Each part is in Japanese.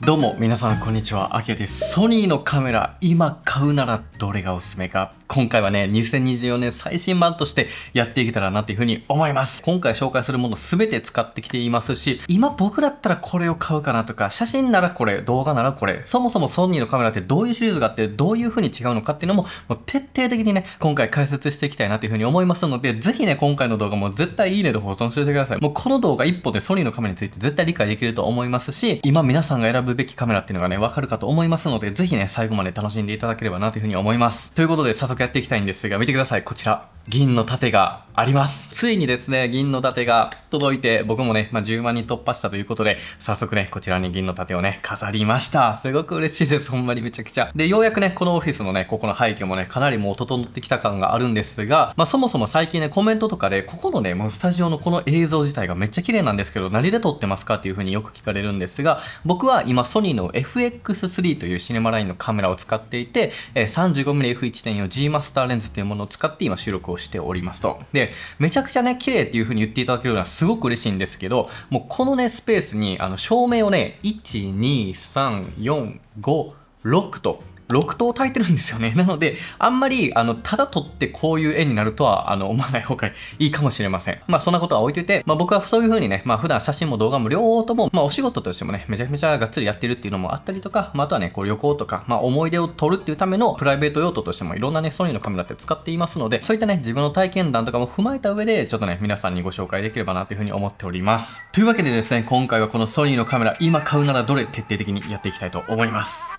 どうも皆さんこんにちは、あけです。ソニーのカメラ、今買うならどれがおすすめか。今回はね、2024年最新版としてやっていけたらなっていうふうに思います。今回紹介するものすべて使ってきていますし、今僕だったらこれを買うかなとか、写真ならこれ、動画ならこれ、そもそもソニーのカメラってどういうシリーズがあって、どういうふうに違うのかっていうのも、もう徹底的にね、今回解説していきたいなというふうに思いますので、ぜひね、今回の動画も絶対いいねで保存しておいてください。もうこの動画一本でソニーのカメラについて絶対理解できると思いますし、今皆さんが選ぶぶべきカメラっていうのがね、わかるかと思いますので、ぜひね、最後まで楽しんでいただければなというふうに思います。ということで、早速やっていきたいんですが、見てください、こちら。銀の盾があります。ついにですね、銀の盾が届いて、僕もね、まあ、10万人突破したということで、早速ね、こちらに銀の盾をね、飾りました。すごく嬉しいです、ほんまにめちゃくちゃ。で、ようやくね、このオフィスのね、ここの背景もね、かなりもう整ってきた感があるんですが、まあ、そもそも最近ね、コメントとかで、ここのね、もうスタジオのこの映像自体がめっちゃ綺麗なんですけど、何で撮ってますかっていう風によく聞かれるんですが、僕は今今ソニーの FX3 というシネマラインのカメラを使っていて、35mmF1.4 G マスターレンズというものを使って今収録をしておりますと。で、めちゃくちゃね、綺麗っていう風に言っていただけるのはすごく嬉しいんですけど、もうこのね、スペースにあの照明をね、1、2、3、4、5、6と6頭炊いてるんですよね。なので、あんまり、あの、ただ取ってこういう絵になるとは、あの、思わない方がいいかもしれません。まあ、そんなことは置いといて、まあ、僕はそういう風にね、まあ、普段写真も動画も両方とも、まあ、お仕事としてもね、めちゃめちゃがっつりやってるっていうのもあったりとか、まあ、あとはね、こう旅行とか、まあ、思い出を撮るっていうためのプライベート用途としても、いろんなね、ソニーのカメラって使っていますので、そういったね、自分の体験談とかも踏まえた上で、ちょっとね、皆さんにご紹介できればなという風に思っております。というわけでですね、今回はこのソニーのカメラ、今買うならどれ徹底的にやっていきたいと思います。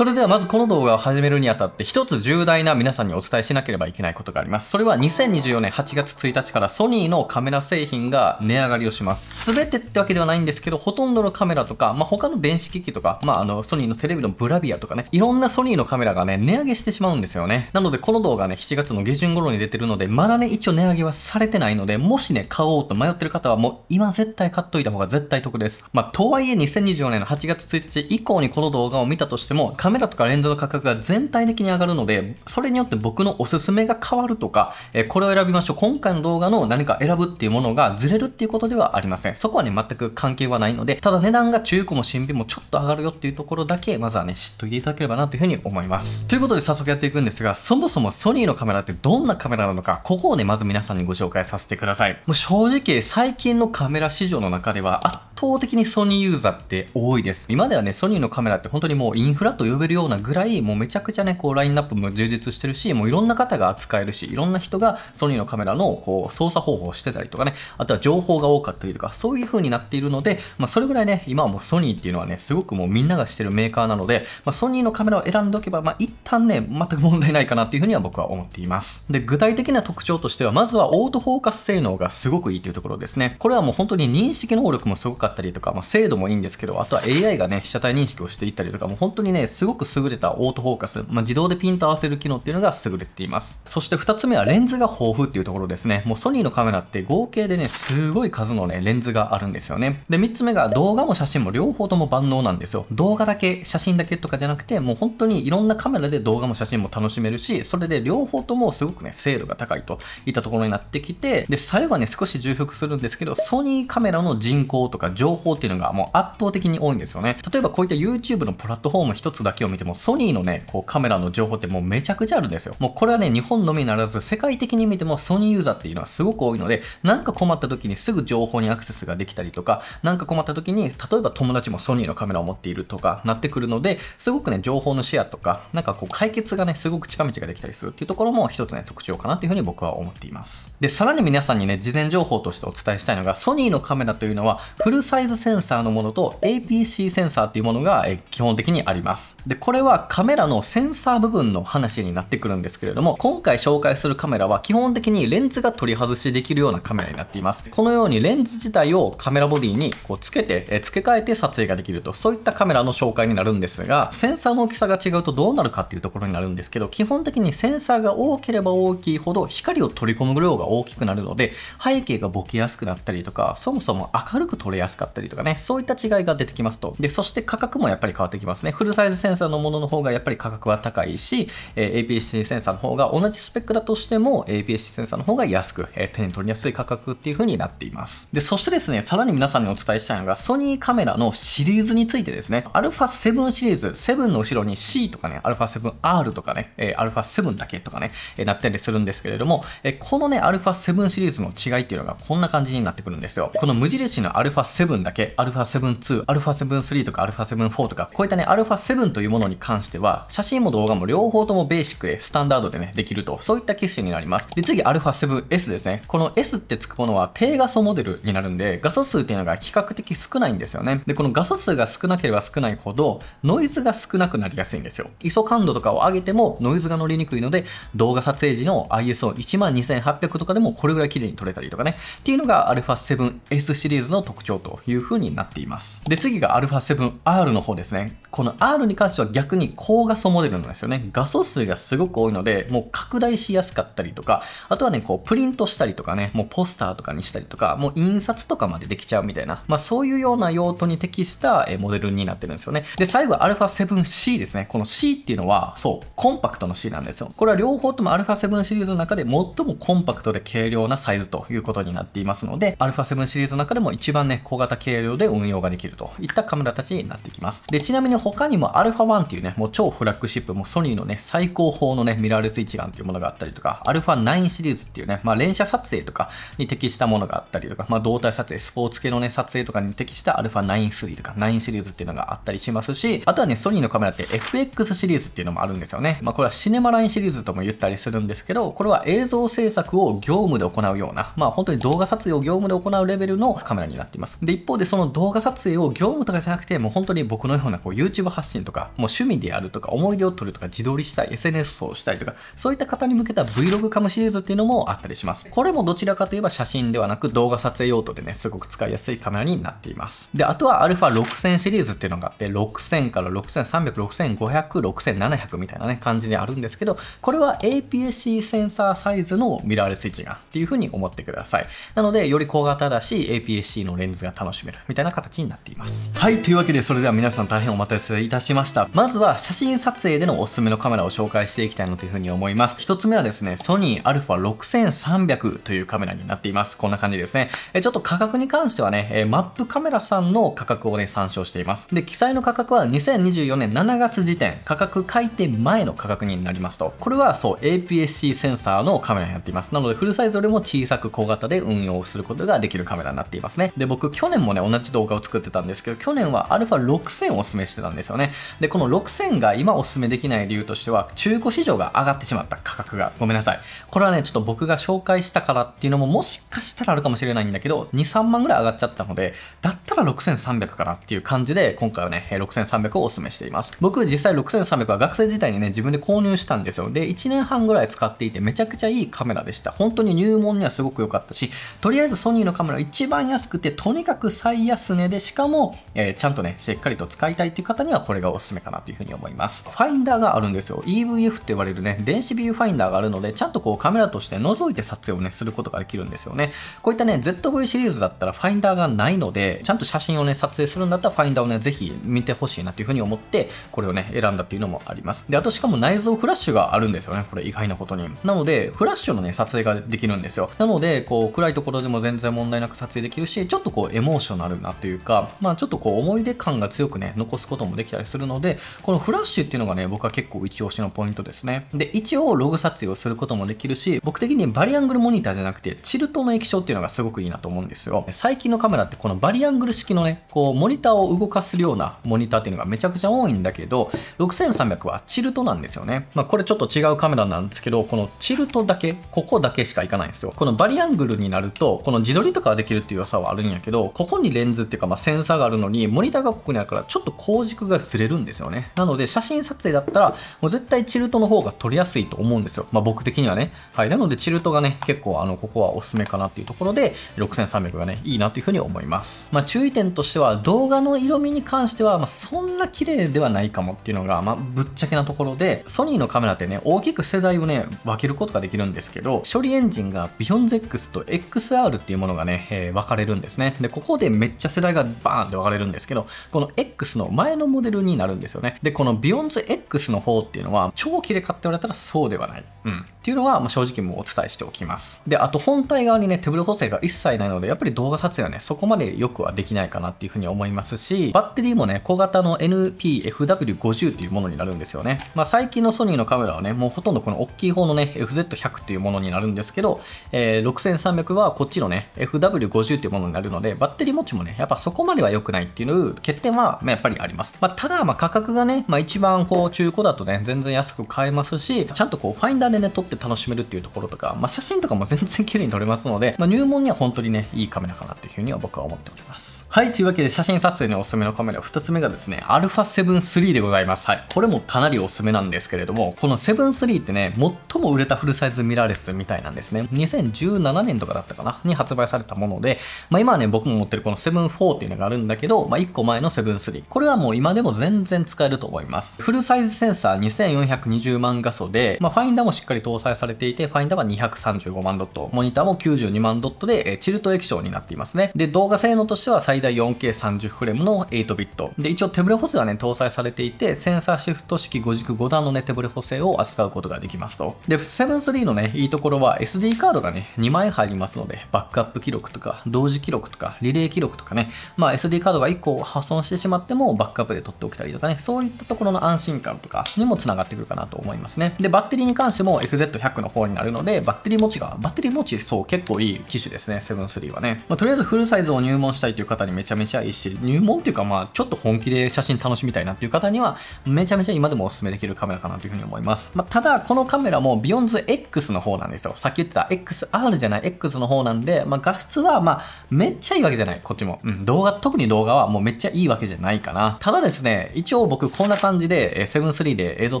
それではまずこの動画を始めるにあたって一つ重大な皆さんにお伝えしなければいけないことがあります。それは2024年8月1日からソニーのカメラ製品が値上がりをします。全てってわけではないんですけど、ほとんどのカメラとか、まあ、他の電子機器とか、まあ、あの、ソニーのテレビのブラビアとかね、いろんなソニーのカメラがね、値上げしてしまうんですよね。なのでこの動画ね、7月の下旬頃に出てるので、まだね、一応値上げはされてないので、もしね、買おうと迷ってる方はもう今絶対買っといた方が絶対得です。まあ、とはいえ2024年の8月1日以降にこの動画を見たとしても、カメラとかレンズの価格が全体的に上がるので、それによって僕のおすすめが変わるとか、えこれを選びましょう。今回の動画の何か選ぶっていうものがずれるっていうことではありません。そこはね、全く関係はないので、ただ値段が中古も新品もちょっと上がるよっていうところだけ、まずはね、知っといていただければなというふうに思います。ということで早速やっていくんですが、そもそもソニーのカメラってどんなカメラなのか、ここをね、まず皆さんにご紹介させてください。もう正直、最近のカメラ市場の中では圧倒的にソニーユーザーって多いです。今ではね、ソニーのカメラって本当にもうインフラと呼べるようなぐらい、もうめちゃくちゃね、こうラインナップも充実してるし、もういろんな方が扱えるし、いろんな人がソニーのカメラのこう操作方法をしてたりとかね、あとは情報が多かったりとか、そういう風になっているので、まあそれぐらいね、今はもうソニーっていうのはね、すごくもうみんながしてるメーカーなので、まあソニーのカメラを選んでおけば、まあ一旦ね、全く問題ないかなっていう風には僕は思っています。で、具体的な特徴としては、まずはオートフォーカス性能がすごくいいというところですね。これはもう本当に認識能力もすごかったったりとか、まあ、精度もいいんですけど、あとは AI がね、被写体認識をしていったりとか、もう本当にね、すごく優れたオートフォーカス、まあ、自動でピント合わせる機能っていうのが優れています。そして2つ目はレンズが豊富っていうところですね。もうソニーのカメラって合計でね、すごい数のね、レンズがあるんですよね。で、3つ目が動画も写真も両方とも万能なんですよ。動画だけ、写真だけとかじゃなくて、もう本当にいろんなカメラで動画も写真も楽しめるし、それで両方ともすごくね、精度が高いといったところになってきて、で、最後はね、少し重複するんですけど、ソニーカメラの人口とか情報っていうのがもう圧倒的に多いんですよね。例えばこういった YouTube のプラットフォーム一つだけを見ても、ソニーのね、こうカメラの情報ってもうめちゃくちゃあるんですよ。もうこれはね、日本のみならず世界的に見てもソニーユーザーっていうのはすごく多いので、なんか困った時にすぐ情報にアクセスができたりとか、なんか困った時に、例えば友達もソニーのカメラを持っているとかなってくるので、すごくね、情報のシェアとか、なんかこう解決がね、すごく近道ができたりするっていうところも一つね、特徴かなというふうに僕は思っています。で、さらに皆さんにね、事前情報としてお伝えしたいのが、ソニーのカメラというのはフルサイズセンサーのものと APC センサーというものが基本的にあります。で、これはカメラのセンサー部分の話になってくるんですけれども、今回紹介するカメラは基本的にレンズが取り外しできるようなカメラになっています。このようにレンズ自体をカメラボディにこうつけて、え付け替えて撮影ができると、そういったカメラの紹介になるんですが、センサーの大きさが違うとどうなるかっていうところになるんですけど、基本的にセンサーが大ければ大きいほど光を取り込む量が大きくなるので、背景がボケやすくなったりとか、そもそも明るく撮れやす安かったりとかね、そういった違いが出てきますと。で、そして価格もやっぱり変わってきますね。フルサイズセンサーのものの方がやっぱり価格は高いし、え APS-C センサーの方が同じスペックだとしても、APS-C センサーの方が安く、え手に取りやすい価格っていう風になっています。で、そしてですね、さらに皆さんにお伝えしたいのが、ソニーカメラのシリーズについてですね、α7 シリーズ、7の後ろに C とかね、α7R とかね、え α7 だけとかね、えなったりするんですけれども、えこのね、α7 シリーズの違いっていうのがこんな感じになってくるんですよ。この無印の α7 7だけ、α7-2、α7-3 とか α7-4 とか、こういったね、α7 というものに関しては、写真も動画も両方ともベーシックで、スタンダードでね、できると、そういった機種になります。で、次 α7S ですね。この S ってつくものは低画素モデルになるんで、画素数っていうのが比較的少ないんですよね。で、この画素数が少なければ少ないほど、ノイズが少なくなりやすいんですよ。ISO 感度とかを上げても、ノイズが乗りにくいので、動画撮影時の ISO12800 とかでもこれぐらい綺麗に撮れたりとかね、っていうのが α7S シリーズの特徴とという風になっています。で、次が α7R の方ですね。この R に関しては逆に高画素モデルなんですよね。画素数がすごく多いので、もう拡大しやすかったりとか、あとはね、こうプリントしたりとかね、もうポスターとかにしたりとか、もう印刷とかまでできちゃうみたいな、まあそういうような用途に適したモデルになってるんですよね。で、最後は α7C ですね。この C っていうのは、そう、コンパクトの C なんですよ。これは両方とも α7 シリーズの中で最もコンパクトで軽量なサイズということになっていますので、α7 シリーズの中でも一番ね、高型軽量で運用ができるといったカメラたちになってきます。で、ちなみに他にも α1 っていうね、もう超フラッグシップ、もうソニーのね、最高峰のね、ミラーレス一眼っていうものがあったりとか、α9 シリーズっていうね、まあ連写撮影とかに適したものがあったりとか、まあ動体撮影、スポーツ系のね、撮影とかに適した α9-3 とか9シリーズっていうのがあったりしますし、あとはね、ソニーのカメラって FX シリーズっていうのもあるんですよね。まあこれはシネマラインシリーズとも言ったりするんですけど、これは映像制作を業務で行うような、まあ本当に動画撮影を業務で行うレベルのカメラになっています。でで、一方でその動画撮影を業務とかじゃなくて、もう本当に僕のようなこう YouTube 発信とか、もう趣味でやるとか、思い出を撮るとか、自撮りしたい、SNS をしたいとか、そういった方に向けた Vlog カムシリーズっていうのもあったりします。これもどちらかといえば写真ではなく動画撮影用途でね、すごく使いやすいカメラになっています。で、あとは α6000 シリーズっていうのがあって、6000から6300、6500、6700みたいなね、感じであるんですけど、これは APS-C センサーサイズのミラーレス一眼っていう風に思ってください。なので、より小型だし、APS-C のレンズが楽しめるみたいな形になっています。はい、というわけでそれでは皆さん大変お待たせいたしました。まずは写真撮影でのおすすめのカメラを紹介していきたいなというふうに思います。一つ目はですね、ソニー α6300 というカメラになっています。こんな感じですね。えちょっと価格に関してはね、マップカメラさんの価格をね、参照しています。で、記載の価格は2024年7月時点、価格改定前の価格になりますと、これはそう、APS-C センサーのカメラになっています。なので、フルサイズよりも小さく小型で運用することができるカメラになっていますね。で、僕、去年もね、同じ動画を作ってたんですけど、去年は α6000 をお勧めしてたんですよね。で、この6000が今お勧めできない理由としては、中古市場が上がってしまった価格が。ごめんなさい。これはね、ちょっと僕が紹介したからっていうのも、もしかしたらあるかもしれないんだけど、2、3万ぐらい上がっちゃったので、だったら6300かなっていう感じで、今回はね、6300をお勧めしています。僕、実際6300は学生時代にね、自分で購入したんですよ。で、1年半ぐらい使っていて、めちゃくちゃいいカメラでした。本当に入門にはすごく良かったし、とりあえずソニーのカメラ一番安くて、とにかく最安値でしかも、えー、ちゃんとね、しっかりと使いたいっていう方にはこれがおすすめかなというふうに思います。ファインダーがあるんですよ。EVF って言われるね、電子ビューファインダーがあるので、ちゃんとこうカメラとして覗いて撮影をね、することができるんですよね。こういったね、ZV シリーズだったらファインダーがないので、ちゃんと写真をね、撮影するんだったらファインダーをね、ぜひ見てほしいなというふうに思って、これをね、選んだっていうのもあります。で、あとしかも内蔵フラッシュがあるんですよね。これ意外なことに。なので、フラッシュのね、撮影ができるんですよ。なので、こう、暗いところでも全然問題なく撮影できるし、ちょっとこう、エモモーショナルなというか、まあ、ちょっとこう思い出感が強くね残すこともできたりするのでこのフラッシュっていうのがね僕は結構一押しのポイントですねで一応ログ撮影をすることもできるし僕的にバリアングルモニターじゃなくてチルトの液晶っていうのがすごくいいなと思うんですよ最近のカメラってこのバリアングル式のねこうモニターを動かすようなモニターっていうのがめちゃくちゃ多いんだけど6300はチルトなんですよね、まあ、これちょっと違うカメラなんですけどこのチルトだけここだけしかいかないんですよこのバリアングルになるとこの自撮りとかができるっていう良さはあるんやけどここにレンズっていうか、まあ、センサーがあるのに、モニターがここにあるから、ちょっと光軸がずれるんですよね。なので、写真撮影だったら、もう絶対チルトの方が撮りやすいと思うんですよ。まあ、僕的にはね。はい。なので、チルトがね、結構、あの、ここはおすすめかなっていうところで、6300がね、いいなというふうに思います。まあ、注意点としては、動画の色味に関しては、まあ、そんな綺麗ではないかもっていうのが、まあ、ぶっちゃけなところで、ソニーのカメラってね、大きく世代をね、分けることができるんですけど、処理エンジンがビヨンズ X と XR っていうものがね、えー、分かれるんですね。で、ここでめっちゃ世代がバーンって分かれるんですけど、この X の前のモデルになるんですよね。で、このビヨンズ X の方っていうのは、超綺麗かって言われたらそうではない。うん。っていうのは、ま正直もうお伝えしておきます。で、あと本体側にね、手ぶれ補正が一切ないので、やっぱり動画撮影はね、そこまでよくはできないかなっていうふうに思いますし、バッテリーもね、小型の NPFW50 っていうものになるんですよね。まあ、最近のソニーのカメラはね、もうほとんどこの大きい方のね、FZ100 っていうものになるんですけど、えー、6300はこっちのね、FW50 っていうものになるので、バッバッテリー持ちもね、やっぱそこまでは良くないっていう欠点は、まあ、やっぱりあります。まあ、ただ、まあ、価格がね、まあ、一番こう中古だとね、全然安く買えますし、ちゃんとこうファインダーでね、撮って楽しめるっていうところとか、まあ、写真とかも全然綺麗に撮れますので、まあ、入門には本当にね、いいカメラかなっていうふうには僕は思っております。はい、というわけで写真撮影におすすめのカメラ2つ目がですね、α7-3 でございます。はい、これもかなりおすすめなんですけれども、この7-3ってね、最も売れたフルサイズミラーレスみたいなんですね。2017年とかだったかなに発売されたもので、まあ今はね、僕も持ってるこの7-4っていうのがあるんだけど、まあ1個前の7-3。これはもう今でも全然使えると思います。フルサイズセンサー2420万画素で、まあファインダーもしっかり搭載されていて、ファインダーは235万ドット、モニターも92万ドットで、チルト液晶になっていますね。で、動画性能としては最最大 4K30 フレームの8ビット。で、一応手ブレ補正はね、搭載されていて、センサーシフト式5軸5段のね、手ブレ補正を扱うことができますと。で、7-3のね、いいところは SD カードがね、2枚入りますので、バックアップ記録とか、同時記録とか、リレー記録とかね、まあ SD カードが1個破損してしまっても、バックアップで取っておきたりとかね、そういったところの安心感とかにもつながってくるかなと思いますね。で、バッテリーに関しても FZ100 の方になるので、バッテリー持ちが、バッテリー持ち、そう、結構いい機種ですね、7-3はね。まあ、とりあえずフルサイズを入門したいという方ににめちゃめちゃいいし、入門っていうかまあちょっと本気で写真楽しみたいなっていう方には、めちゃめちゃ今でもおすめできるカメラかなというふうに思います。まあ、ただ、このカメラもビヨンズ X の方なんですよ。さっき言ってた XR じゃない X の方なんで、まあ、画質はまあめっちゃいいわけじゃない、こっちも。うん、動画、特に動画はもうめっちゃいいわけじゃないかな。ただですね、一応僕こんな感じで7-3で映像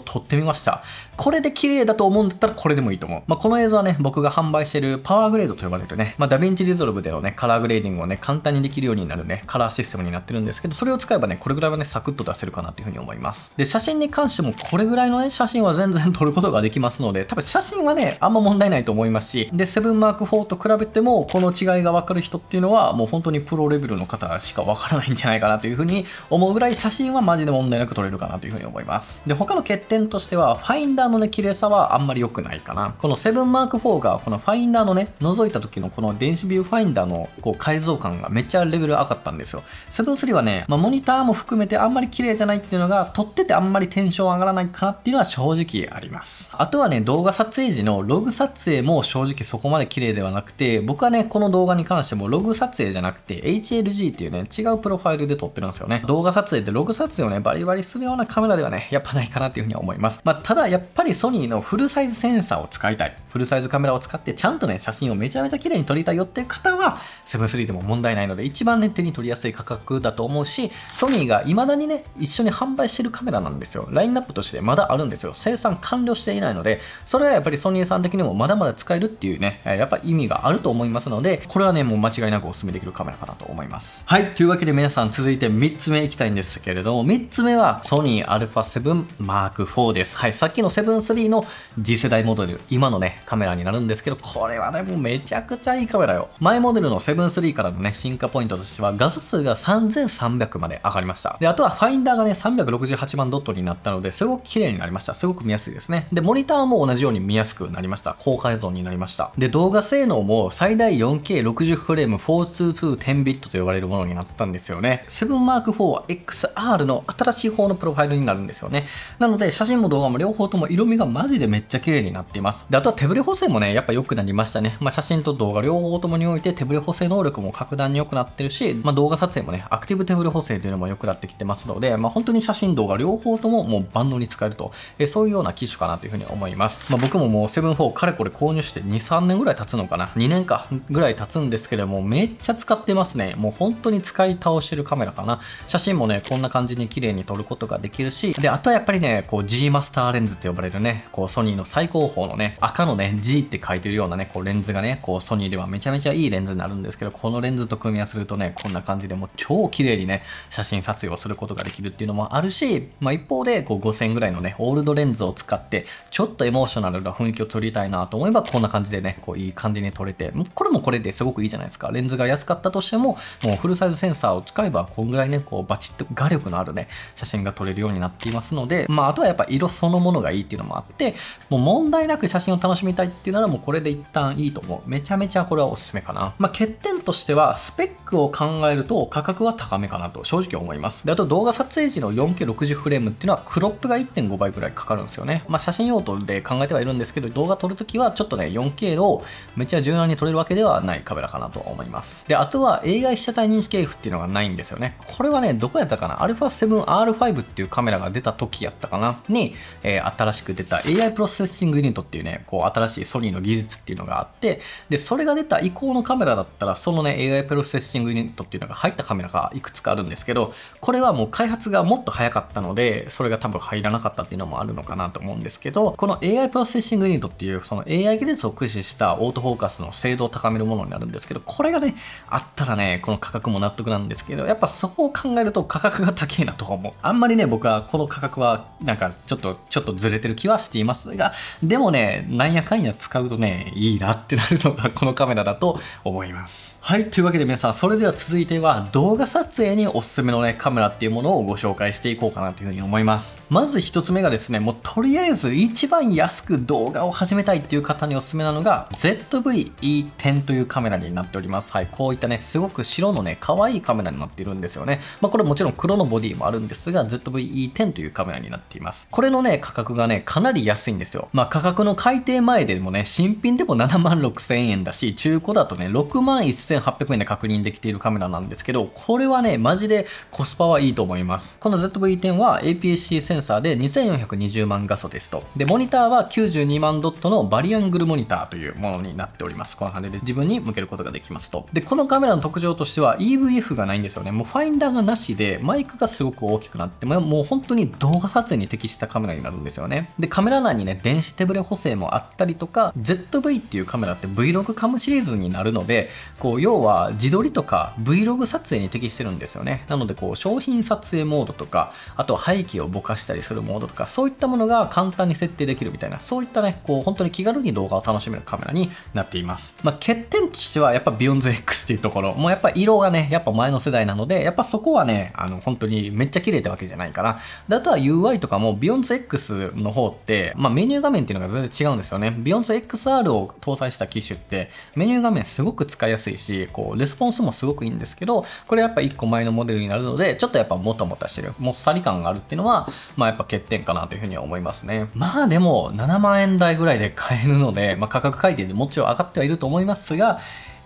撮ってみました。これで綺麗だと思うんだったらこれでもいいと思う。まあ、この映像はね、僕が販売してるパワーグレードと呼ばれるね、まあ、ダヴィンチリゾルブでのね、カラーグレーディングをね、簡単にできるようになるるね、カラーシステムになってるんですけど、それを使えばね、これぐらいはね、サクッと出せるかなというふうに思います。で、写真に関してもこれぐらいのね、写真は全然撮ることができますので、多分写真はね、あんま問題ないと思いますし、で、7マーク4と比べても、この違いがわかる人っていうのは、もう本当にプロレベルの方しかわからないんじゃないかなというふうに思うぐらい、写真はマジで問題なく撮れるかなというふうに思います。で、他の欠点としては、ファインダーのね、綺麗さはあんまり良くないかな。この7マーク4が、このファインダーのね、覗いた時のこの電子ビューファインダーのこう解像感がめっちゃレベル上かったんですよ。セブはね、まあ、モニターも含めてあんまり綺麗じゃないっていうのが、撮っててあんまりテンション上がらないかなっていうのは正直あります。あとはね、動画撮影時のログ撮影も正直そこまで綺麗ではなくて、僕はね、この動画に関してもログ撮影じゃなくて HLG っていうね、違うプロファイルで撮ってるんですよね。動画撮影ってログ撮影をね、バリバリするようなカメラではね、やっぱないかなっていうふうに思います。まあ、ただやっぱりソニーのフルサイズセンサーを使いたい。フルサイズカメラを使ってちゃんとね、写真をめちゃめちゃ綺麗に撮りたいよっていう方は、7-3でも問題ないので、一番ね、手に取りやすい価格だと思うし、ソニーが未だにね、一緒に販売してるカメラなんですよ。ラインナップとしてまだあるんですよ。生産完了していないので、それはやっぱりソニーさん的にもまだまだ使えるっていうね、やっぱ意味があると思いますので、これはね、もう間違いなくお勧めできるカメラかなと思います。はい、というわけで皆さん続いて3つ目いきたいんですけれども、3つ目はソニー α7M4 です。はい、さっきの7-3の次世代モデル、今のね、カメラになるんですけど、これはね、もうめちゃくちゃいいカメラよ。前モデルの7-3からのね、進化ポイントとしては、画素数が3300まで上がりました。で、あとはファインダーがね、368万ドットになったので、すごく綺麗になりました。すごく見やすいですね。で、モニターも同じように見やすくなりました。高解像になりました。で、動画性能も最大 4K60 フレーム42210ビットと呼ばれるものになったんですよね。7 Mark IV は XR の新しい方のプロファイルになるんですよね。なので、写真も動画も両方とも色味がマジでめっちゃ綺麗になっています。で、あとは手ブレ補正もね、やっぱ良くなりましたね。まあ、写真と動画両方ともにおいて手ブレ補正能力も格段に良くなってるし、で、まあ、動画撮影もね、アクティブテーブル補正というのも良くなってきてますので、まあ、本当に写真動画両方とももう万能に使えると、えそういうような機種かなというふうに思います。まあ、僕ももう7-4かれこれ購入して2、3年ぐらい経つのかな ?2 年かぐらい経つんですけれども、めっちゃ使ってますね。もう本当に使い倒してるカメラかな。写真もね、こんな感じに綺麗に撮ることができるし、で、あとはやっぱりね、こう G マスターレンズって呼ばれるね、こうソニーの最高峰のね、赤のね、G って書いてるようなね、こうレンズがね、こうソニーではめちゃめちゃいいレンズになるんですけど、このレンズと組み合わせるとね、こんな感じでもう超綺麗にね、写真撮影をすることができるっていうのもあるし、まあ、一方でこう5000ぐらいのね、オールドレンズを使って、ちょっとエモーショナルな雰囲気を撮りたいなと思えば、こんな感じでね、こういい感じに撮れて、これもこれですごくいいじゃないですか。レンズが安かったとしても、もうフルサイズセンサーを使えば、こんぐらいね、こうバチッと画力のあるね、写真が撮れるようになっていますので、まあ、あとはやっぱ色そのものがいいっていうのもあって、もう問題なく写真を楽しみたいっていうなら、もうこれで一旦いいと思う。めちゃめちゃこれはおすすめかな。まあ、欠点としては、スペックを考考えると価格は高めかなと正直思います。で、あと動画撮影時の 4K60 フレームっていうのはクロップが1.5倍くらいかかるんですよね。まあ写真用途で考えてはいるんですけど、動画撮るときはちょっとね、4K をめっちゃ柔軟に撮れるわけではないカメラかなと思います。で、あとは AI 被写体認識 AF っていうのがないんですよね。これはね、どこやったかな ?α7R5 っていうカメラが出た時やったかなに、えー、新しく出た AI プロセッシングユニットっていうね、こう新しいソニーの技術っていうのがあって、で、それが出た以降のカメラだったら、そのね、AI プロセッシングユニットトっていうのが入ったカメラがいくつかあるんですけど、これはもう開発がもっと早かったので、それが多分入らなかったっていうのもあるのかなと思うんですけど、この AI プロセッシングユニットっていうその AI 技術を駆使したオートフォーカスの精度を高めるものになるんですけど、これがね、あったらね、この価格も納得なんですけど、やっぱそこを考えると価格が高いなと思う。あんまりね、僕はこの価格はなんかちょっと、ちょっとずれてる気はしていますが、でもね、なんやかんや使うとね、いいなってなるのがこのカメラだと思います。はい。というわけで皆さん、それでは続いては動画撮影におすすめのね、カメラっていうものをご紹介していこうかなというふうに思います。まず一つ目がですね、もうとりあえず一番安く動画を始めたいっていう方におすすめなのが ZV-E10 というカメラになっております。はい。こういったね、すごく白のね、可愛いカメラになっているんですよね。まあこれもちろん黒のボディもあるんですが、ZV-E10 というカメラになっています。これのね、価格がね、かなり安いんですよ。まあ価格の改定前でもね、新品でも7万6千円だし、中古だとね、6万1千円8 0 0円で確認できているカメラなんですけど、これはね、マジでコスパはいいと思います。この ZV-10 は APS-C センサーで2420万画素ですと。で、モニターは92万ドットのバリアングルモニターというものになっております。この羽で自分に向けることができますと。で、このカメラの特徴としては EVF がないんですよね。もうファインダーがなしで、マイクがすごく大きくなって、もう本当に動画撮影に適したカメラになるんですよね。で、カメラ内にね、電子手ブレ補正もあったりとか、ZV っていうカメラって Vlog カムシリーズになるので、こう要は自撮りとか Vlog 撮影に適してるんですよね。なのでこう商品撮影モードとか、あと背景をぼかしたりするモードとか、そういったものが簡単に設定できるみたいな、そういったね、こう本当に気軽に動画を楽しめるカメラになっています。まあ、欠点としてはやっぱビヨンズ X っていうところ、もうやっぱ色がね、やっぱ前の世代なので、やっぱそこはね、あの本当にめっちゃ綺麗ってわけじゃないから、であとは UI とかもビヨンズ X の方って、まあ、メニュー画面っていうのが全然違うんですよね。ビヨンズ XR を搭載した機種って、メニュー画面すごく使いやすいし、し、こう、レスポンスもすごくいいんですけど、これやっぱ1個前のモデルになるので、ちょっとやっぱもたもたしてる、もっさり感があるっていうのは、まあやっぱ欠点かなというふうには思いますね。まあでも、7万円台ぐらいで買えるので、まあ価格改定でもちろん上がってはいると思いますが、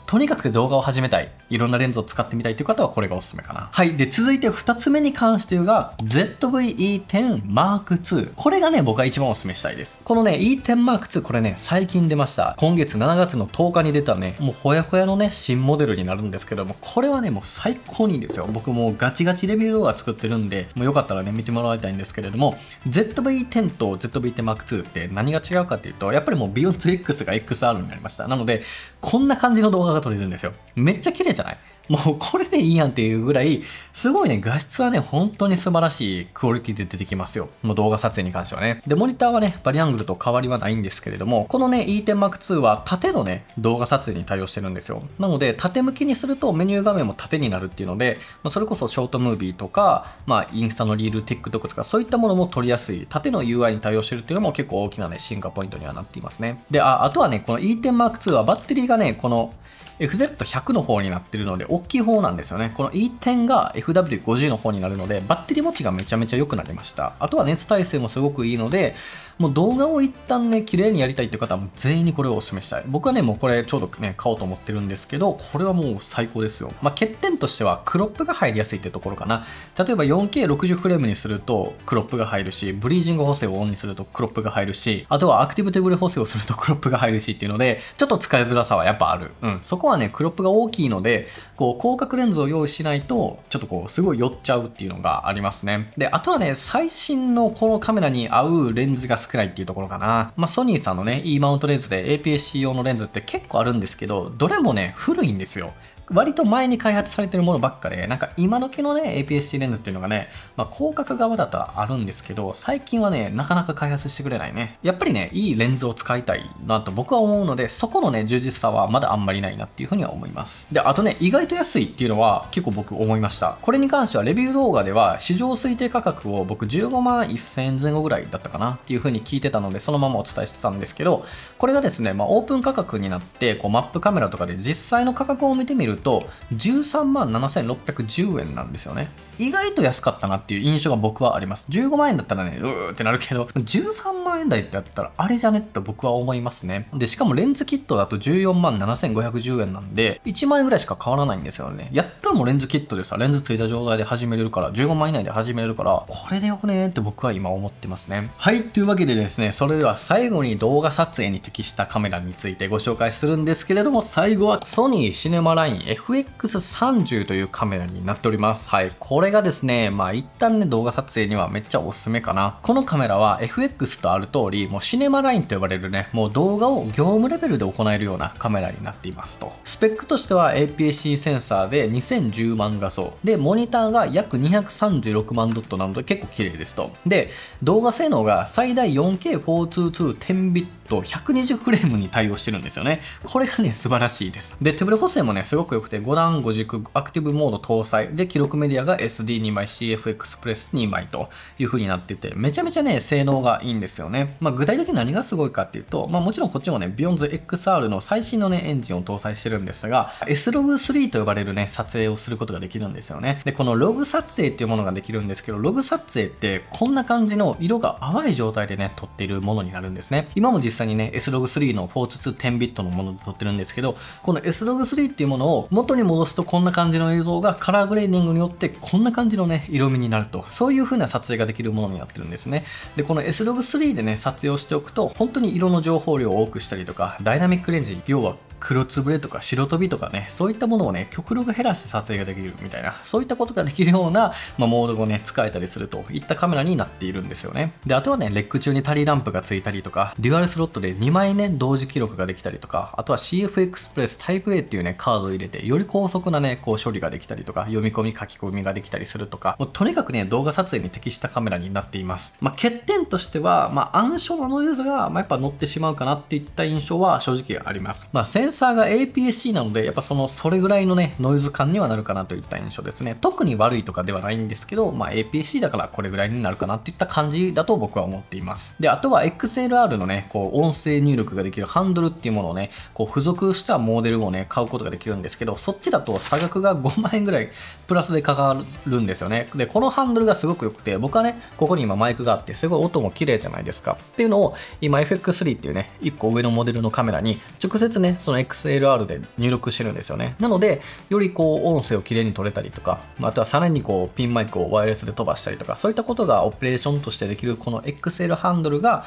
とにかく動画を始めたい、いろんなレンズを使ってみたいという方はこれがおすすめかな。はい。で、続いて2つ目に関してが ZVE10 Mark II。これがね、僕が一番おすすめしたいです。このね、E10 Mark II、これね、最近出ました。今月7月の10日に出たね、もうほやほやのね、新モデルになるんですけども、これはね、もう最高にいいんですよ。僕もうガチガチレビュー動画作ってるんで、もうよかったらね、見てもらいたいんですけれども、ZV-10 と ZV-10 Mark II って何が違うかっていうと、やっぱりもう B4X が XR になりました。なので、こんな感じの動画が取れるんですよ。めっちゃ綺麗じゃないもうこれでいいやんっていうぐらい、すごいね、画質はね、本当に素晴らしいクオリティで出てきますよ。もう動画撮影に関してはね。で、モニターはね、バリアングルと変わりはないんですけれども、このね、E10M2 は縦のね、動画撮影に対応してるんですよ。なので、縦向きにするとメニュー画面も縦になるっていうので、まあ、それこそショートムービーとか、まあ、インスタのリール、TikTok とか、そういったものも撮りやすい、縦の UI に対応してるっていうのも結構大きなね、進化ポイントにはなっていますね。で、あ、あとはね、この E10M2 はバッテリーがね、この FZ100 の方になってるので、大きい方なんですよね。この E10 が FW50 の方になるので、バッテリー持ちがめちゃめちゃ良くなりました。あとは熱耐性もすごくいいので、もう動画を一旦ね、綺麗にやりたいっていう方はもう全員にこれをお勧めしたい。僕はね、もうこれちょうどね、買おうと思ってるんですけど、これはもう最高ですよ。まあ、欠点としてはクロップが入りやすいってところかな。例えば 4K60 フレームにするとクロップが入るし、ブリージング補正をオンにするとクロップが入るし、あとはアクティブテーブル補正をするとクロップが入るしっていうので、ちょっと使いづらさはやっぱある。うん。そこはね、クロップが大きいので、こう、広角レンズを用意しないと、ちょっとこう、すごい寄っちゃうっていうのがありますね。で、あとはね、最新のこのカメラに合うレンズが少ないっていうところかな。まあ、ソニーさんのね、E マウントレンズで APS-C 用のレンズって結構あるんですけど、どれもね、古いんですよ。割と前に開発されてるものばっかで、なんか今時のね、APS-C レンズっていうのがね、まあ、広角側だったらあるんですけど、最近はね、なかなか開発してくれないね。やっぱりね、いいレンズを使いたいなと僕は思うので、そこのね、充実さはまだあんまりないなっていうふうには思います。で、あとね、意外と安いっていうのは結構僕思いました。これに関してはレビュー動画では、市場推定価格を僕15万1000円前後ぐらいだったかなっていうふうにに聞いてたので、そのままお伝えしてたんですけど、これがですね、まあ、オープン価格になって、こうマップカメラとかで実際の価格を見てみると、13万7610円なんですよね。意外と安かったなっていう印象が僕はあります。15万円だったらね、うーってなるけど、13万円台ってやったらあれじゃねって僕は思いますね。で、しかもレンズキットだと14万7510円なんで、1万円ぐらいしか変わらないんですよね。やったらもうレンズキットでさ、レンズついた状態で始めれるから、15万以内で始めれるから、これでよくねーって僕は今思ってますね。はい、というわけでですね、それでは最後に動画撮影に適したカメラについてご紹介するんですけれども、最後はソニーシネマライン FX30 というカメラになっております。はい、これれがですね、まあ一旦ね、動画撮影にはめっちゃおすすめかな。このカメラは FX とある通り、もうシネマラインと呼ばれるね、もう動画を業務レベルで行えるようなカメラになっていますと。スペックとしては APS-C センサーで2010万画素。で、モニターが約236万ドットなので結構綺麗ですと。で、動画性能が最大 4K42210 b i t 120フレームに対応してるんですよね。これがね、素晴らしいです。で、手ブレ補正もね、すごく良くて5段5軸アクティブモード搭載で記録メディアが S SSD2 枚、CFX プレス2枚という風になってて、めちゃめちゃね、性能がいいんですよね。まあ、具体的に何がすごいかっていうと、まあ、もちろんこっちもね、Beyond XR の最新のね、エンジンを搭載してるんですが、S-Log3 と呼ばれるね、撮影をすることができるんですよね。で、このログ撮影っていうものができるんですけど、ログ撮影ってこんな感じの色が淡い状態でね、撮っているものになるんですね。今も実際にね、S-Log3 の4-2-10 b i t のもので撮ってるんですけど、この S-Log3 っていうものを元に戻すとこんな感じの映像がカラーグレーディングによってこんんな感じのね、色味になると、そういう風な撮影ができるものになってるんですね。で、この s ロ o 3でね、撮影をしておくと、本当に色の情報量を多くしたりとか、ダイナミックレンジ、要は黒つぶれとか白飛びとかね、そういったものをね、極力減らして撮影ができるみたいな、そういったことができるような、まあ、モードをね、使えたりするといったカメラになっているんですよね。で、あとはね、レック中にタリーランプがついたりとか、デュアルスロットで2枚ね、同時記録ができたりとか、あとは CFX プレス Type-A っていうね、カードを入れて、より高速なね、こう処理ができたりとか、読み込み書き込みができたりするとか、もうとにかくね、動画撮影に適したカメラになっています。まあ、欠点としては、まあ、暗証のノイズが、まあ、やっぱ乗ってしまうかなっていった印象は正直あります。まあ、センサーが APS-C なので、やっぱその、それぐらいのね、ノイズ感にはなるかなといった印象ですね。特に悪いとかではないんですけど、まあ APS-C だからこれぐらいになるかなといった感じだと僕は思っています。で、あとは XLR のね、こう、音声入力ができるハンドルっていうものをね、こう、付属したモデルをね、買うことができるんですけど、そっちだと差額が5万円ぐらいプラスでかかるんですよね。で、このハンドルがすごく良くて、僕はね、ここに今マイクがあって、すごい音も綺麗じゃないですか。っていうのを、今 FX3 っていうね、1個上のモデルのカメラに、直接ね、その XLR で入力してるんですよね。なので、よりこう音声をきれいに取れたりとか、あとはさらにこうピンマイクをワイヤレスで飛ばしたりとか、そういったことがオペレーションとしてできるこの XL ハンドルが、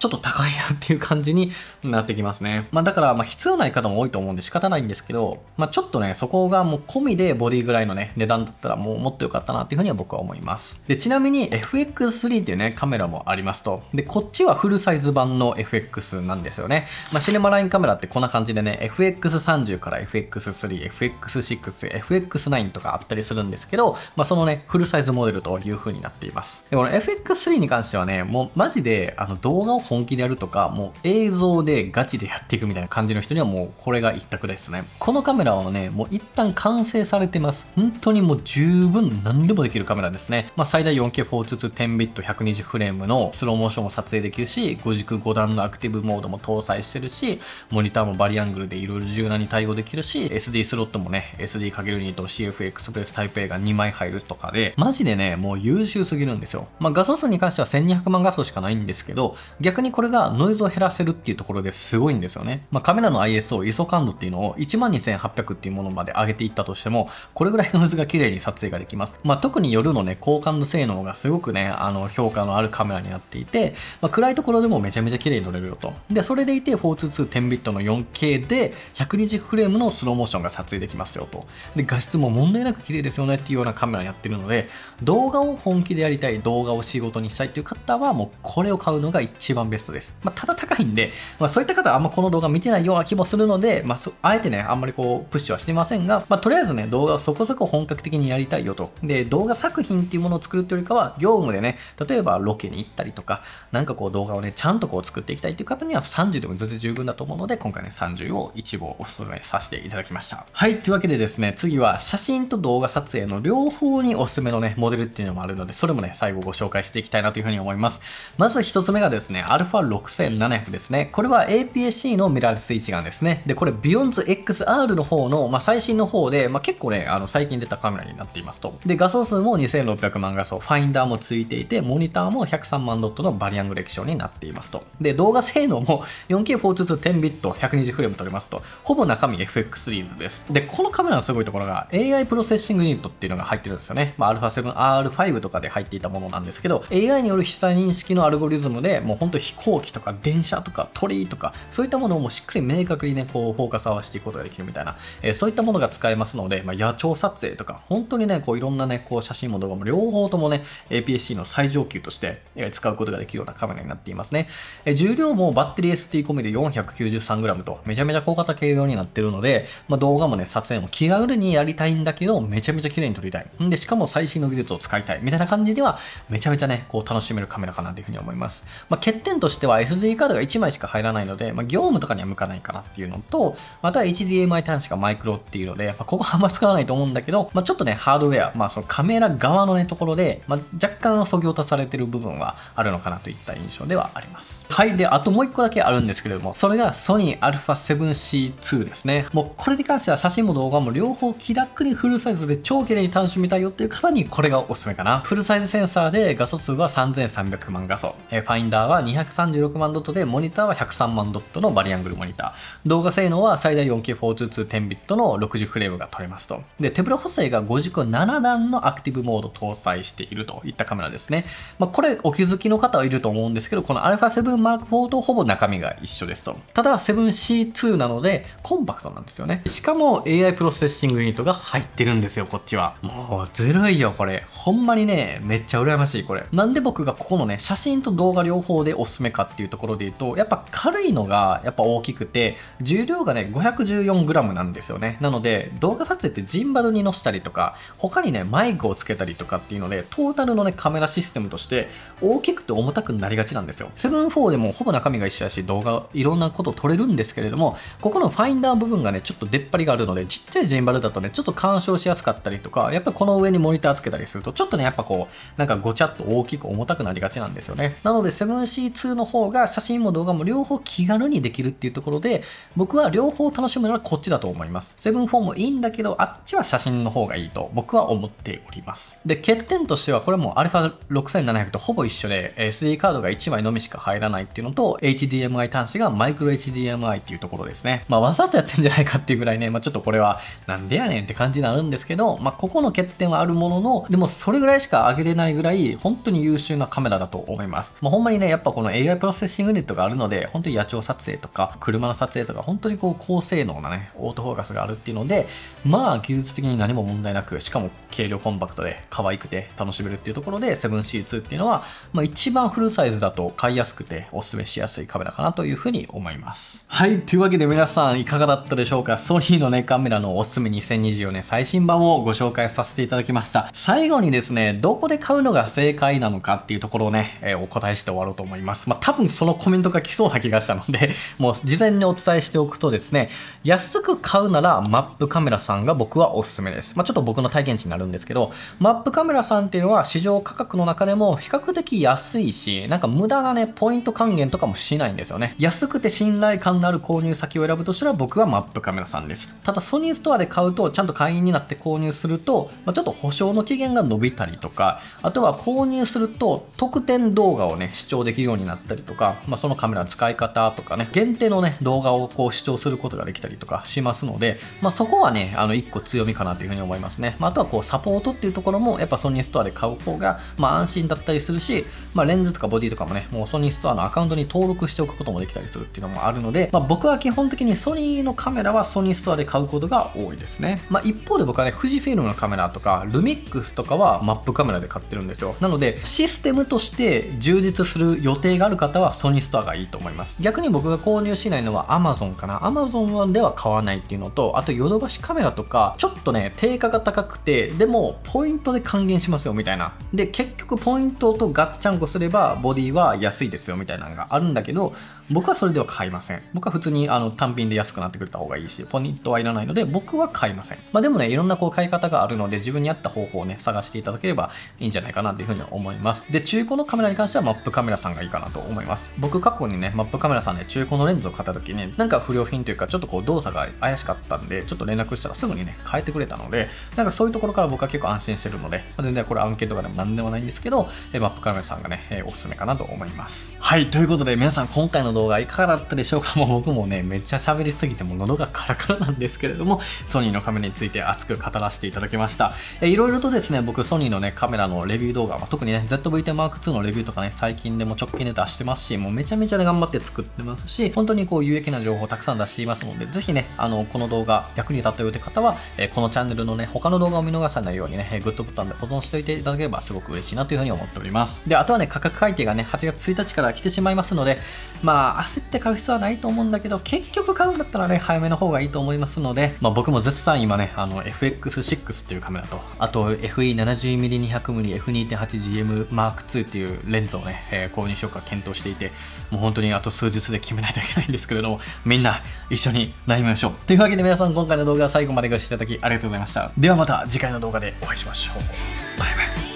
ちょっと高いなっていう感じに なってきますね。まあだから、まあ必要ない方も多いと思うんで仕方ないんですけど、まあちょっとね、そこがもう込みでボディぐらいのね、値段だったらもうもっと良かったなっていうふうには僕は思います。で、ちなみに FX3 っていうね、カメラもありますと。で、こっちはフルサイズ版の FX なんですよね。まあシネマラインカメラってこんな感じでね、FX30 から FX3、FX6、FX9 とかあったりするんですけど、まあそのね、フルサイズモデルというふうになっています。で、この FX3 に関してはね、もうマジであの動画を本気でやるとか、もう映像でガチでやっていくみたいな感じの人にはもうこれが一択ですね。このカメラはね、もう一旦完成されてます。本当にもう十分何でもできるカメラですね。まあ、最大 4K4 10ビット120フレームのスローモーションも撮影できるし、5軸5段のアクティブモードも搭載してるし、モニターもバリアングルでいろいろ柔軟に対応できるし、SD スロットもね、SD×2 と CFX プレスタイプ A が2枚入るとかで、マジでね、もう優秀すぎるんですよ。まあ、画素数に関しては1200万画素しかないんですけど、逆にこれがノイズを減らせるっていうところですごいんですよね。まあ、カメラの ISO、ISO 感度っていうのを12800っていうものまで上げていったとしても、これぐらいノイズが綺麗に撮影ができます。まあ、特に夜のね、高感度性能がすごくね、あの、評価のあるカメラになっていて、まあ、暗いところでもめちゃめちゃ綺麗に撮れるよと。で、それでいて 42210bit の 4K で120フレームのスローモーションが撮影できますよと。で、画質も問題なく綺麗ですよねっていうようなカメラになってるので、動画を本気でやりたい、動画を仕事にしたいっていう方は、もうこれを買うのが一番ベストです。まあ、ただ高いんで、まあ、そういった方はあんまこの動画見てないような気もするので、まあ、あえてね、あんまりこう、プッシュはしてませんが、まあ、とりあえずね、動画をそこそこ本格的にやりたいよと。で、動画作品っていうものを作るっていうよりかは、業務でね、例えばロケに行ったりとか、なんかこう動画をね、ちゃんとこう作っていきたいっていう方には30でも全然十分だと思うので、今回ね、30を一部お勧めさせていただきました。はい、というわけでですね、次は写真と動画撮影の両方におすすめのね、モデルっていうのもあるので、それもね、最後ご紹介していきたいなというふうに思います。まず1つ目がですね、α6700 ですね。これは APS-C のミラーレス一眼ですね。で、これ BeyondXR の方の、まあ、最新の方で、まあ、結構ね、あの最近出たカメラになっていますと。で、画素数も2600万画素、ファインダーもついていて、モニターも103万ドットのバリアングレクションになっていますと。で、動画性能も4 k 4 2 2 1 0ビット120フレーム撮れますと、ほぼ中身 FX シリーズです。で、このカメラのすごいところが AI プロセッシングユニットっていうのが入ってるんですよね。まあ、α7R5 とかで入っていたものなんですけど、AI による被写認識のアルゴリズムでもうほんと飛行機とか電車とか鳥とか、そういったものをもしっかり明確にね、こう、フォーカス合わせていくことができるみたいな、えー、そういったものが使えますので、まあ、野鳥撮影とか、本当にね、こう、いろんなね、こう、写真も動画も両方ともね、APS-C の最上級として、え使うことができるようなカメラになっていますね。え重量もバッテリー ST 込みで 493g と、めちゃめちゃ高型軽量になってるので、まあ、動画もね、撮影も気軽にやりたいんだけど、めちゃめちゃ綺麗に撮りたい。んで、しかも最新の技術を使いたい。みたいな感じでは、めちゃめちゃね、こう、楽しめるカメラかなというふうに思います。まあ、欠点点としては SD カードが1枚しか入らないので、まあ、業務とかには向かないかなっていうのと、また HDMI 端子がマイクロっていうので、まあ、ここはあんま使わないと思うんだけど、まあ、ちょっとね、ハードウェア、まあ、そのカメラ側のね、ところで、まあ、若干削ぎ落とされてる部分はあるのかなといった印象ではあります。はい。で、あともう1個だけあるんですけれども、それがソニー α7C2 ですね。もうこれに関しては写真も動画も両方気楽にフルサイズで超綺麗に楽しみたいよっていう方にこれがおすすめかな。フルサイズセンサーで画素数は3300万画素、えファインダーは200 236万ドットで、モニターは103万ドットのバリアングルモニター。動画性能は最大 4K42210 b i t の60フレームが撮れますと。で、手ブレ補正が5軸7段のアクティブモード搭載しているといったカメラですね。まあ、これお気づきの方はいると思うんですけど、この α7M4 とほぼ中身が一緒ですと。ただ 7C2 なのでコンパクトなんですよね。しかも AI プロセッシングユニットが入ってるんですよ、こっちは。もうずるいよ、これ。ほんまにね、めっちゃ羨ましい、これ。なんで僕がここのね、写真と動画両方でおすめかっていうところで言うと、やっぱ軽いのがやっぱ大きくて、重量がね、514g なんですよね。なので、動画撮影ってジンバルに乗せたりとか、他にね、マイクをつけたりとかっていうので、トータルのね、カメラシステムとして、大きくて重たくなりがちなんですよ。7-4でもほぼ中身が一緒やし、動画、いろんなこと撮れるんですけれども、ここのファインダー部分がね、ちょっと出っ張りがあるので、ちっちゃいジンバルだとね、ちょっと干渉しやすかったりとか、やっぱりこの上にモニターつけたりすると、ちょっとね、やっぱこう、なんかごちゃっと大きく重たくなりがちなんですよね。なので、7C 2の方が写真も動画も両方気軽にできるっていうところで、僕は両方楽しむのはこっちだと思います。7-4もいいんだけど、あっちは写真の方がいいと僕は思っております。で、欠点としてはこれも α6700 とほぼ一緒で、SD カードが1枚のみしか入らないっていうのと、HDMI 端子がマイクロ HDMI っていうところですね。まあ、わざとやってんじゃないかっていうぐらいね、まあ、ちょっとこれはなんでやねんって感じになるんですけど、まあ、ここの欠点はあるものの、でもそれぐらいしか上げれないぐらい、本当に優秀なカメラだと思います。まあ、ほんまにね、やっぱこのの AI プロセッシングネットがあるので、本当に野鳥撮影とか、車の撮影とか、本当にこう高性能なね、オートフォーカスがあるっていうので、まあ技術的に何も問題なく、しかも軽量コンパクトで可愛くて楽しめるっていうところで、7C2 っていうのは、まあ一番フルサイズだと買いやすくておすすめしやすいカメラかなというふうに思います。はい、というわけで皆さんいかがだったでしょうかソニーのね、カメラのおすすめ2024年最新版をご紹介させていただきました。最後にですね、どこで買うのが正解なのかっていうところをね、えお答えして終わろうと思います。。まあ、多分そのコメントが来そうな気がしたので、もう事前にお伝えしておくとですね、安く買うならマップカメラさんが僕はおすすめです。まあ、ちょっと僕の体験値になるんですけど、マップカメラさんっていうのは市場価格の中でも比較的安いし、なんか無駄なね、ポイント還元とかもしないんですよね。安くて信頼感のある購入先を選ぶとしたら僕はマップカメラさんです。ただソニーストアで買うとちゃんと会員になって購入すると、まあ、ちょっと保証の期限が伸びたりとか、あとは購入すると特典動画をね、視聴できるようにななったりとか、まあ、そのカメラの使い方とかね、限定のね、動画をこう視聴することができたりとかしますので、まあ、そこはね、あの、一個強みかなというふうに思いますね。まあ、あとはこう、サポートっていうところも、やっぱソニーストアで買う方が、まあ、安心だったりするし、まあ、レンズとかボディとかもね、もうソニーストアのアカウントに登録しておくこともできたりするっていうのもあるので、まあ、僕は基本的にソニーのカメラはソニーストアで買うことが多いですね。まあ、一方で僕はね、富士フィルムのカメラとか、ルミックスとかはマップカメラで買ってるんですよ。なので、システムとして充実する予定がある方はソニーストアがいいと思います逆に僕が購入しないのは Amazon かな Amazon では買わないっていうのとあとヨドバシカメラとかちょっとね定価が高くてでもポイントで還元しますよみたいなで結局ポイントとガッチャンコすればボディは安いですよみたいなのがあるんだけど僕はそれでは買いません。僕は普通にあの単品で安くなってくれた方がいいし、ポイントはいらないので、僕は買いません。まあでもね、いろんなこう買い方があるので、自分に合った方法をね、探していただければいいんじゃないかなというふうに思います。で、中古のカメラに関してはマップカメラさんがいいかなと思います。僕過去にね、マップカメラさんで中古のレンズを買った時に、なんか不良品というか、ちょっとこう動作が怪しかったんで、ちょっと連絡したらすぐにね、変えてくれたので、なんかそういうところから僕は結構安心してるので、まあ、全然これ案件とかでも何でもないんですけど、マップカメラさんがね、おすすめかなと思います。はい、ということで皆さん今回の動画動画いかがだったでしょうかもう僕もね、めっちゃ喋りすぎても喉がカラカラなんですけれども、ソニーのカメラについて熱く語らせていただきました。え、いろいろとですね、僕ソニーのね、カメラのレビュー動画、まあ、特にね、ZV-T M2 a のレビューとかね、最近でも直近で出してますし、もうめちゃめちゃで頑張って作ってますし、本当にこう有益な情報をたくさん出していますので、ぜひね、あの、この動画役に立ったようで方は、えこのチャンネルのね、他の動画を見逃さないようにね、グッドボタンで保存しておいていただければすごく嬉しいなというふうに思っております。で、あとはね、価格改定がね、8月1日から来てしまいますので、まあ、焦って買う必要はないと思うんだけど、結局買うんだったらね、早めの方がいいと思いますので、まあ、僕も絶賛今ね、あの、FX6 っていうカメラと、あと FE70mm200mm F2.8GM Mark II っていうレンズをね、えー、購入しようか検討していて、もう本当にあと数日で決めないといけないんですけれども、みんな一緒に悩みましょう。というわけで皆さん今回の動画は最後までご視聴いただきありがとうございました。ではまた次回の動画でお会いしましょう。バイバイ。